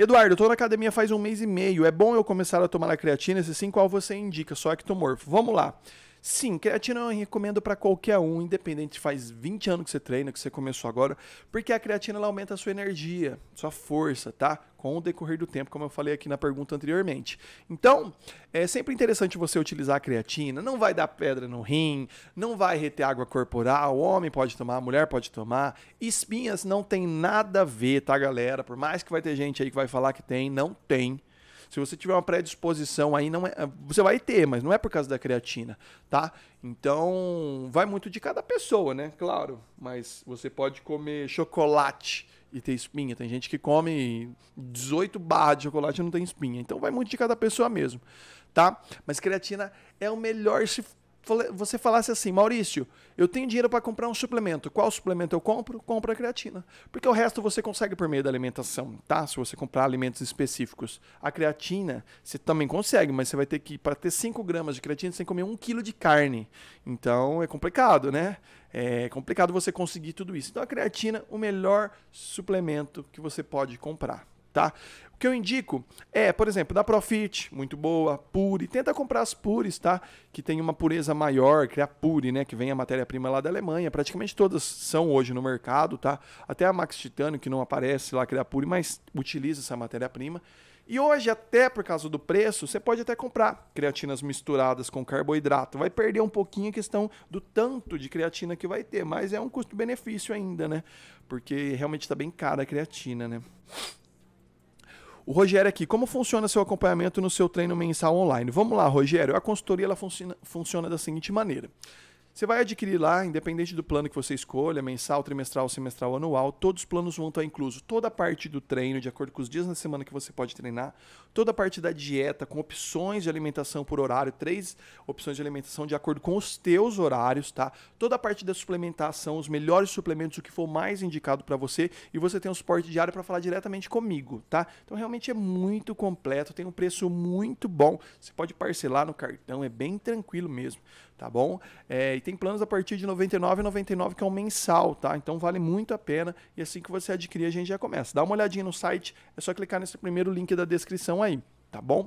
Eduardo, eu tô na academia faz um mês e meio. É bom eu começar a tomar a creatina? Se sim, qual você indica? Só ectomorfo. Vamos lá. Sim, creatina eu recomendo para qualquer um, independente faz 20 anos que você treina, que você começou agora, porque a creatina ela aumenta a sua energia, sua força, tá? Com o decorrer do tempo, como eu falei aqui na pergunta anteriormente. Então, é sempre interessante você utilizar a creatina, não vai dar pedra no rim, não vai reter água corporal, homem pode tomar, mulher pode tomar. Espinhas não tem nada a ver, tá, galera? Por mais que vai ter gente aí que vai falar que tem, não tem se você tiver uma predisposição aí, não é, ah, você vai ter, mas não é por causa da creatina, tá? Então, vai muito de cada pessoa, né? Claro, mas você pode comer chocolate e ter espinha. Tem gente que come 18 barras de chocolate e não tem espinha. Então vai muito de cada pessoa mesmo, tá? Mas creatina é o melhor se você falasse assim, Maurício, eu tenho dinheiro para comprar um suplemento. Qual suplemento eu compro? Compra a creatina. Porque o resto você consegue por meio da alimentação, tá? Se você comprar alimentos específicos. A creatina, você também consegue, mas você vai ter que, para ter 5 gramas de creatina, você tem que comer 1 quilo de carne. Então é complicado, né? É complicado você conseguir tudo isso. Então a creatina, o melhor suplemento que você pode comprar tá? O que eu indico é, por exemplo, da Profit, muito boa, Pure, tenta comprar as Pures, tá? Que tem uma pureza maior, que é a Pure, né? Que vem a matéria-prima lá da Alemanha, praticamente todas são hoje no mercado, tá? Até a Max Titanium que não aparece lá, que é a Pure, mas utiliza essa matéria-prima. E hoje, até por causa do preço, você pode até comprar creatinas misturadas com carboidrato. Vai perder um pouquinho a questão do tanto de creatina que vai ter, mas é um custo-benefício ainda, né? Porque realmente está bem cara a creatina, né? O Rogério aqui, como funciona seu acompanhamento no seu treino mensal online? Vamos lá, Rogério. A consultoria ela funciona, funciona da seguinte maneira. Você vai adquirir lá, independente do plano que você escolha, mensal, trimestral, semestral, anual, todos os planos vão estar inclusos. Toda a parte do treino, de acordo com os dias na semana que você pode treinar, toda a parte da dieta, com opções de alimentação por horário, três opções de alimentação de acordo com os teus horários, tá? Toda a parte da suplementação, os melhores suplementos, o que for mais indicado para você, e você tem um suporte diário para falar diretamente comigo, tá? Então realmente é muito completo, tem um preço muito bom. Você pode parcelar no cartão, é bem tranquilo mesmo tá bom? É, e tem planos a partir de R$ 99,99, que é um mensal, tá? Então vale muito a pena e assim que você adquirir a gente já começa. Dá uma olhadinha no site, é só clicar nesse primeiro link da descrição aí, tá bom?